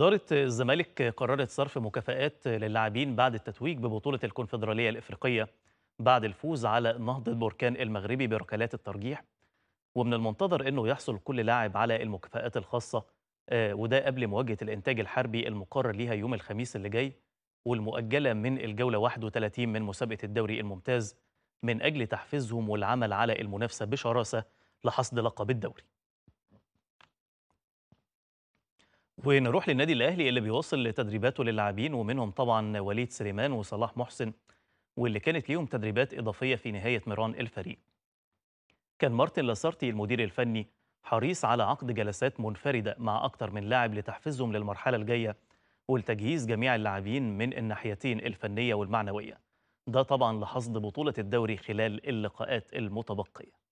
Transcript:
إدارة الزمالك قررت صرف مكافآت للاعبين بعد التتويج ببطولة الكونفدرالية الإفريقية بعد الفوز على نهضة بركان المغربي بركلات الترجيح ومن المنتظر أنه يحصل كل لاعب على المكافآت الخاصة آه، وده قبل مواجهة الإنتاج الحربي المقرر ليها يوم الخميس اللي جاي والمؤجلة من الجولة 31 من مسابقة الدوري الممتاز من أجل تحفيزهم والعمل على المنافسة بشراسة لحصد لقب الدوري ونروح للنادي الاهلي اللي بيوصل لتدريباته للاعبين ومنهم طبعا وليد سليمان وصلاح محسن واللي كانت ليهم تدريبات اضافيه في نهايه مران الفريق. كان مارتن لاسارتي المدير الفني حريص على عقد جلسات منفرده مع اكثر من لاعب لتحفيزهم للمرحله الجايه ولتجهيز جميع اللاعبين من الناحيتين الفنيه والمعنويه. ده طبعا لحصد بطوله الدوري خلال اللقاءات المتبقيه.